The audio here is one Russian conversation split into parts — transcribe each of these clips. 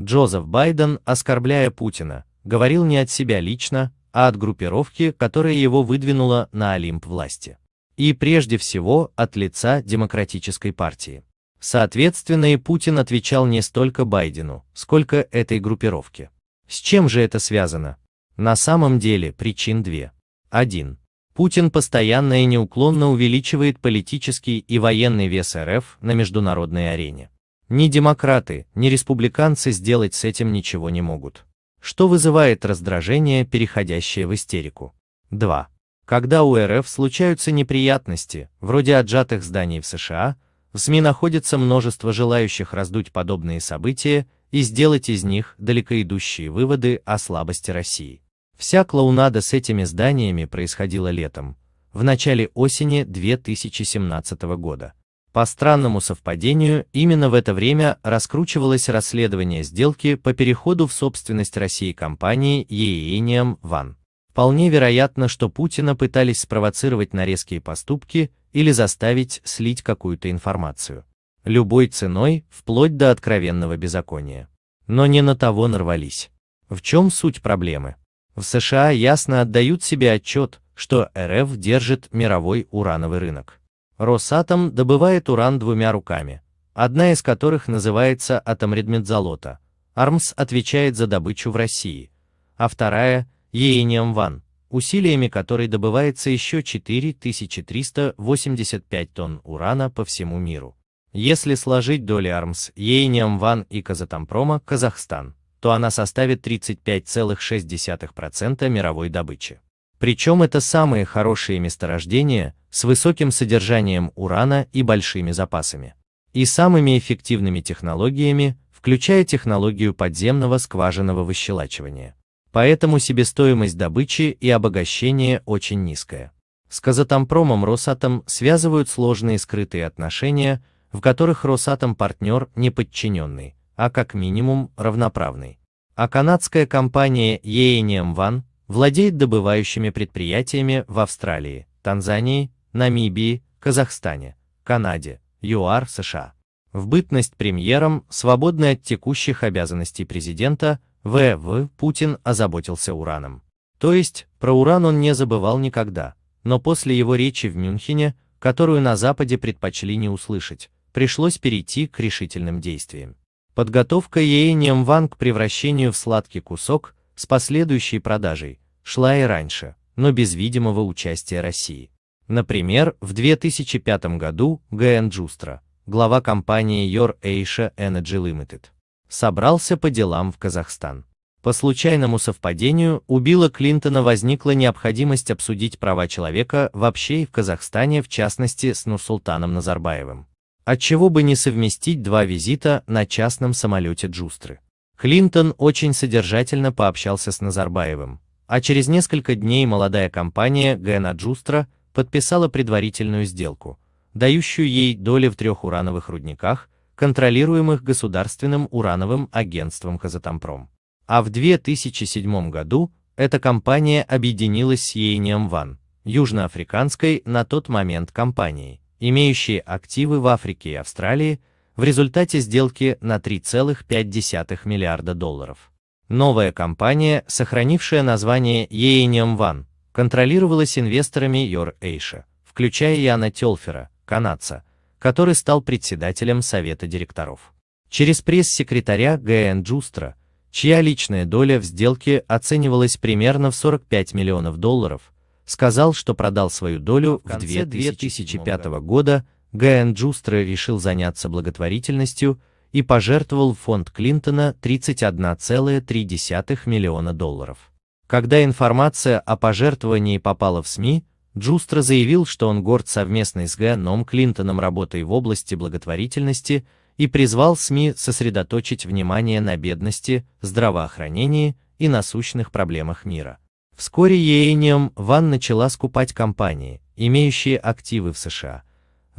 Джозеф Байден, оскорбляя Путина, говорил не от себя лично, а от группировки, которая его выдвинула на Олимп власти. И прежде всего от лица Демократической партии. Соответственно и Путин отвечал не столько Байдену, сколько этой группировке. С чем же это связано? На самом деле причин две. 1. Путин постоянно и неуклонно увеличивает политический и военный вес РФ на международной арене. Ни демократы, ни республиканцы сделать с этим ничего не могут. Что вызывает раздражение, переходящее в истерику. 2. Когда у РФ случаются неприятности, вроде отжатых зданий в США, в СМИ находится множество желающих раздуть подобные события и сделать из них далеко идущие выводы о слабости России. Вся клоунада с этими зданиями происходила летом, в начале осени 2017 года. По странному совпадению, именно в это время раскручивалось расследование сделки по переходу в собственность России компании Еением Ван. Вполне вероятно, что Путина пытались спровоцировать на резкие поступки или заставить слить какую-то информацию. Любой ценой, вплоть до откровенного беззакония. Но не на того нарвались. В чем суть проблемы? В США ясно отдают себе отчет, что РФ держит мировой урановый рынок. Росатом добывает уран двумя руками, одна из которых называется атомредмедзолота. Армс отвечает за добычу в России, а вторая – Еением Ван, усилиями которой добывается еще 4385 тонн урана по всему миру. Если сложить доли Армс, Еением Ван и Казатомпрома Казахстан, то она составит 35,6% мировой добычи. Причем это самые хорошие месторождения с высоким содержанием урана и большими запасами. И самыми эффективными технологиями, включая технологию подземного скважинного выщелачивания. Поэтому себестоимость добычи и обогащения очень низкая. С Казатомпромом Росатом связывают сложные скрытые отношения, в которых Росатом партнер не подчиненный, а как минимум равноправный. А канадская компания Еэниэм Ван владеет добывающими предприятиями в Австралии, Танзании, Намибии, Казахстане, Канаде, ЮАР, США. В бытность премьером, свободный от текущих обязанностей президента, В.В. Путин озаботился ураном. То есть, про уран он не забывал никогда, но после его речи в Мюнхене, которую на Западе предпочли не услышать, пришлось перейти к решительным действиям. Подготовка ЕЭ Немван к превращению в сладкий кусок – с последующей продажей, шла и раньше, но без видимого участия России. Например, в 2005 году Г.Н. Джустра, глава компании Your Asia Energy Limited, собрался по делам в Казахстан. По случайному совпадению у Билла Клинтона возникла необходимость обсудить права человека вообще и в Казахстане, в частности с Нурсултаном Назарбаевым. Отчего бы не совместить два визита на частном самолете Джустры. Клинтон очень содержательно пообщался с Назарбаевым, а через несколько дней молодая компания Гена Джустра подписала предварительную сделку, дающую ей доли в трех урановых рудниках, контролируемых Государственным урановым агентством Казатомпром. А в 2007 году эта компания объединилась с Ейнием Ван, южноафриканской на тот момент компанией, имеющей активы в Африке и Австралии, в результате сделки на 3,5 миллиарда долларов. Новая компания, сохранившая название Еением Ван, контролировалась инвесторами Йор Эйша, включая Яна Телфера, канадца, который стал председателем совета директоров. Через пресс-секретаря Г.Н. Джустра, чья личная доля в сделке оценивалась примерно в 45 миллионов долларов, сказал, что продал свою долю в 2005 года Г.Н. Джустра решил заняться благотворительностью и пожертвовал в фонд Клинтона 31,3 миллиона долларов. Когда информация о пожертвовании попала в СМИ, Джустра заявил, что он горд совместной с Г.Н. Клинтоном работой в области благотворительности и призвал СМИ сосредоточить внимание на бедности, здравоохранении и насущных проблемах мира. Вскоре Еэниум Ван начала скупать компании, имеющие активы в США –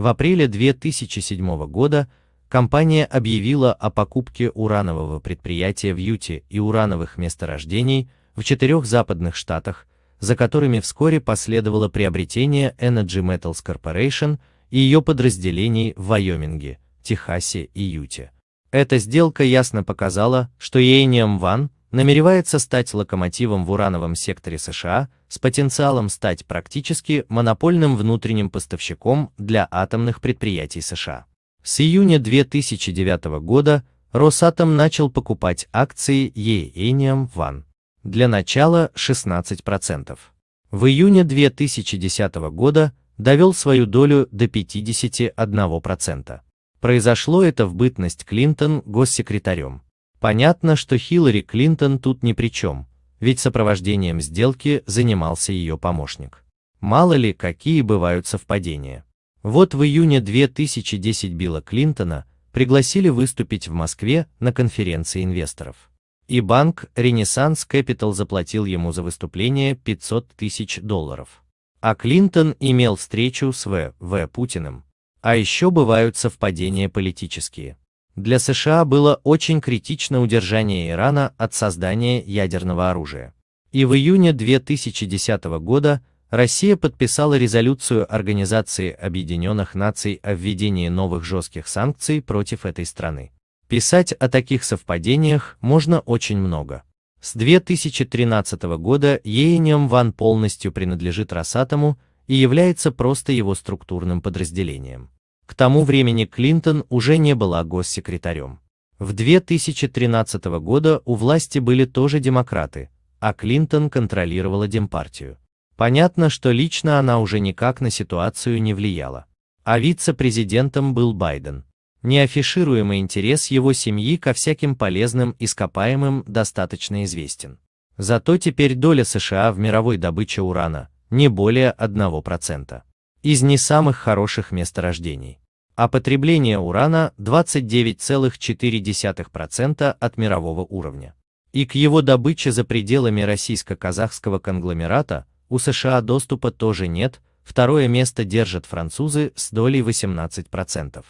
в апреле 2007 года компания объявила о покупке уранового предприятия в Юте и урановых месторождений в четырех западных штатах, за которыми вскоре последовало приобретение Energy Metals Corporation и ее подразделений в Вайоминге, Техасе и Юте. Эта сделка ясно показала, что ENM Ван намеревается стать локомотивом в урановом секторе США с потенциалом стать практически монопольным внутренним поставщиком для атомных предприятий США. С июня 2009 года Росатом начал покупать акции Еэнием Ван. Для начала 16%. В июне 2010 года довел свою долю до 51%. Произошло это в бытность Клинтон госсекретарем. Понятно, что Хиллари Клинтон тут ни при чем, ведь сопровождением сделки занимался ее помощник. Мало ли, какие бывают совпадения. Вот в июне 2010 Билла Клинтона пригласили выступить в Москве на конференции инвесторов. И банк Renaissance Capital заплатил ему за выступление 500 тысяч долларов. А Клинтон имел встречу с В.В. В. Путиным. А еще бывают совпадения политические. Для США было очень критично удержание Ирана от создания ядерного оружия. И в июне 2010 года Россия подписала резолюцию Организации Объединенных Наций о введении новых жестких санкций против этой страны. Писать о таких совпадениях можно очень много. С 2013 года Еенем Ван полностью принадлежит Росатому и является просто его структурным подразделением. К тому времени Клинтон уже не была госсекретарем. В 2013 года у власти были тоже демократы, а Клинтон контролировала Демпартию. Понятно, что лично она уже никак на ситуацию не влияла. А вице-президентом был Байден. Неафишируемый интерес его семьи ко всяким полезным ископаемым достаточно известен. Зато теперь доля США в мировой добыче урана не более 1%. Из не самых хороших месторождений а потребление урана 29,4% от мирового уровня. И к его добыче за пределами российско-казахского конгломерата у США доступа тоже нет, второе место держат французы с долей 18%.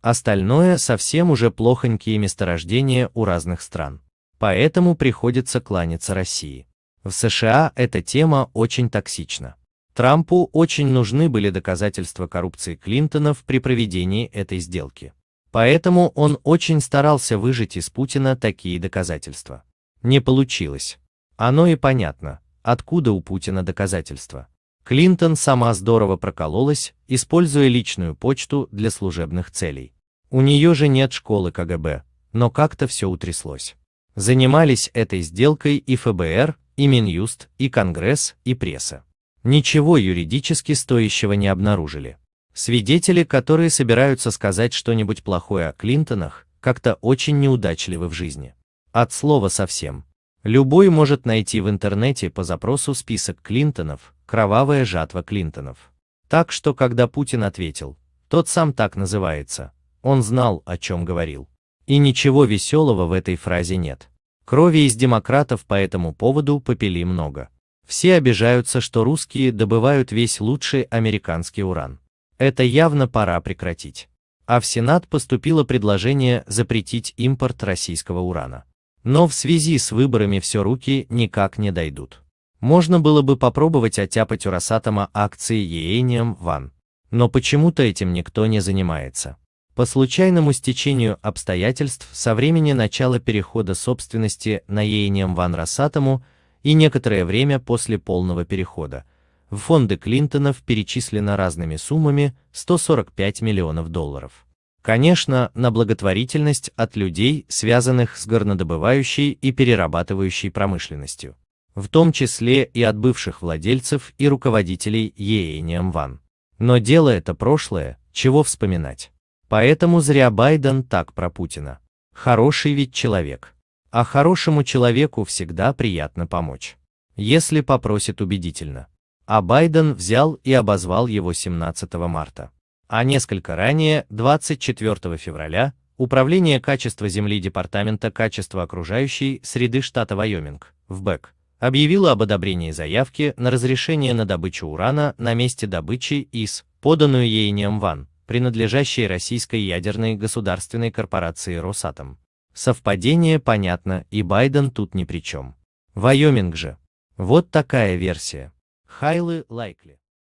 Остальное совсем уже плохонькие месторождения у разных стран. Поэтому приходится кланяться России. В США эта тема очень токсична. Трампу очень нужны были доказательства коррупции Клинтонов при проведении этой сделки. Поэтому он очень старался выжить из Путина такие доказательства. Не получилось. Оно и понятно, откуда у Путина доказательства. Клинтон сама здорово прокололась, используя личную почту для служебных целей. У нее же нет школы КГБ, но как-то все утряслось. Занимались этой сделкой и ФБР, и Минюст, и Конгресс, и пресса. Ничего юридически стоящего не обнаружили. Свидетели, которые собираются сказать что-нибудь плохое о Клинтонах, как-то очень неудачливы в жизни. От слова совсем. Любой может найти в интернете по запросу список Клинтонов, кровавая жатва Клинтонов. Так что, когда Путин ответил, тот сам так называется, он знал, о чем говорил. И ничего веселого в этой фразе нет. Крови из демократов по этому поводу попили много. Все обижаются, что русские добывают весь лучший американский уран. Это явно пора прекратить. А в Сенат поступило предложение запретить импорт российского урана. Но в связи с выборами все руки никак не дойдут. Можно было бы попробовать оттяпать у Росатома акции Еением Ван. Но почему-то этим никто не занимается. По случайному стечению обстоятельств со времени начала перехода собственности на Еением Ван Росатому – и некоторое время после полного перехода, в фонды Клинтонов перечислено разными суммами 145 миллионов долларов. Конечно, на благотворительность от людей, связанных с горнодобывающей и перерабатывающей промышленностью, в том числе и от бывших владельцев и руководителей Еэнием Ван. Но дело это прошлое, чего вспоминать. Поэтому зря Байден так про Путина. Хороший ведь человек а хорошему человеку всегда приятно помочь. Если попросит убедительно. А Байден взял и обозвал его 17 марта. А несколько ранее, 24 февраля, Управление качества земли Департамента качества окружающей среды штата Вайоминг, ВБЭК, объявило об одобрении заявки на разрешение на добычу урана на месте добычи из поданную ей Ван, принадлежащей российской ядерной государственной корпорации Росатом. Совпадение понятно, и Байден тут ни при чем. Вайоминг же. Вот такая версия. Хайлы лайкли.